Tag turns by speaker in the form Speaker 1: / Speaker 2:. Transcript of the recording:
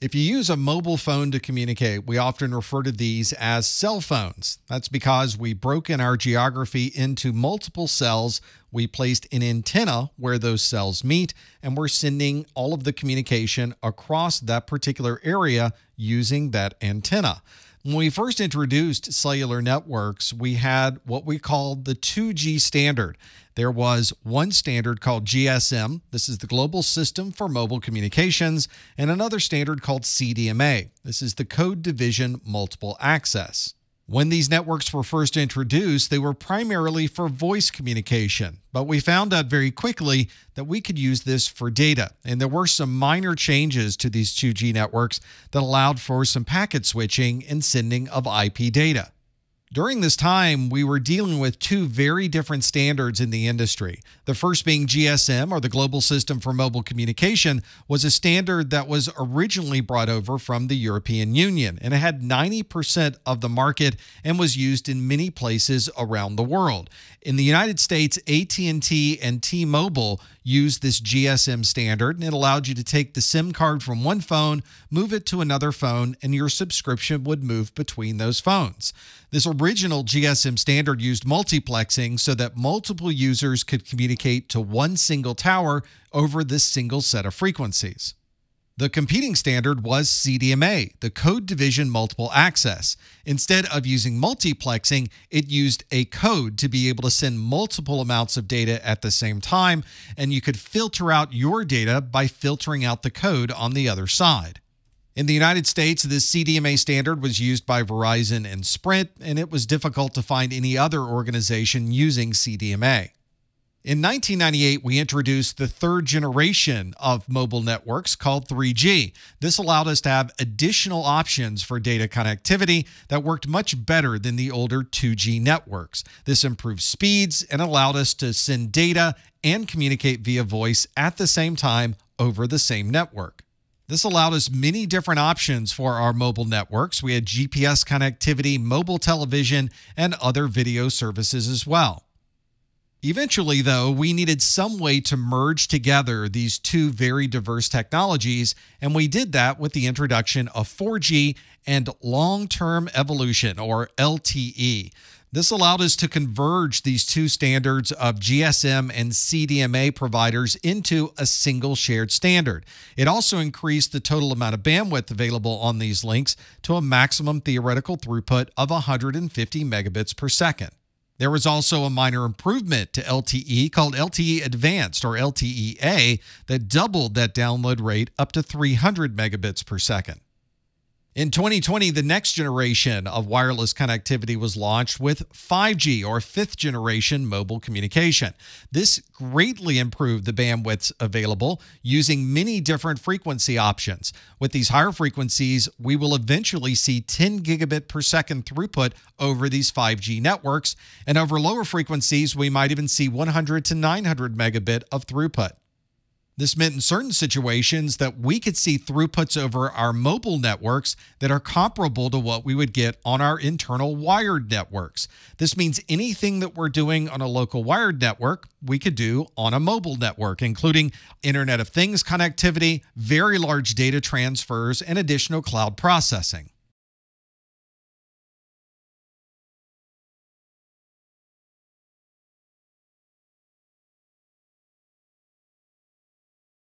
Speaker 1: If you use a mobile phone to communicate, we often refer to these as cell phones. That's because we broke in our geography into multiple cells. We placed an antenna where those cells meet, and we're sending all of the communication across that particular area using that antenna. When we first introduced cellular networks, we had what we called the 2G standard. There was one standard called GSM, this is the Global System for Mobile Communications, and another standard called CDMA, this is the Code Division Multiple Access. When these networks were first introduced, they were primarily for voice communication, but we found out very quickly that we could use this for data. And there were some minor changes to these 2G networks that allowed for some packet switching and sending of IP data. During this time, we were dealing with two very different standards in the industry. The first being GSM, or the Global System for Mobile Communication, was a standard that was originally brought over from the European Union, and it had 90% of the market and was used in many places around the world. In the United States, AT&T and T-Mobile used this GSM standard, and it allowed you to take the SIM card from one phone, move it to another phone, and your subscription would move between those phones. This original GSM standard used multiplexing so that multiple users could communicate to one single tower over this single set of frequencies. The competing standard was CDMA, the Code Division Multiple Access. Instead of using multiplexing, it used a code to be able to send multiple amounts of data at the same time, and you could filter out your data by filtering out the code on the other side. In the United States, this CDMA standard was used by Verizon and Sprint, and it was difficult to find any other organization using CDMA. In 1998, we introduced the third generation of mobile networks called 3G. This allowed us to have additional options for data connectivity that worked much better than the older 2G networks. This improved speeds and allowed us to send data and communicate via voice at the same time over the same network. This allowed us many different options for our mobile networks. We had GPS connectivity, mobile television, and other video services as well. Eventually, though, we needed some way to merge together these two very diverse technologies, and we did that with the introduction of 4G and long term evolution, or LTE. This allowed us to converge these two standards of GSM and CDMA providers into a single shared standard. It also increased the total amount of bandwidth available on these links to a maximum theoretical throughput of 150 megabits per second. There was also a minor improvement to LTE called LTE Advanced or LTEA that doubled that download rate up to 300 megabits per second. In 2020, the next generation of wireless connectivity was launched with 5G or fifth generation mobile communication. This greatly improved the bandwidths available using many different frequency options. With these higher frequencies, we will eventually see 10 gigabit per second throughput over these 5G networks. And over lower frequencies, we might even see 100 to 900 megabit of throughput. This meant in certain situations that we could see throughputs over our mobile networks that are comparable to what we would get on our internal wired networks. This means anything that we're doing on a local wired network, we could do on a mobile network, including Internet of Things connectivity, very large data transfers, and additional cloud processing.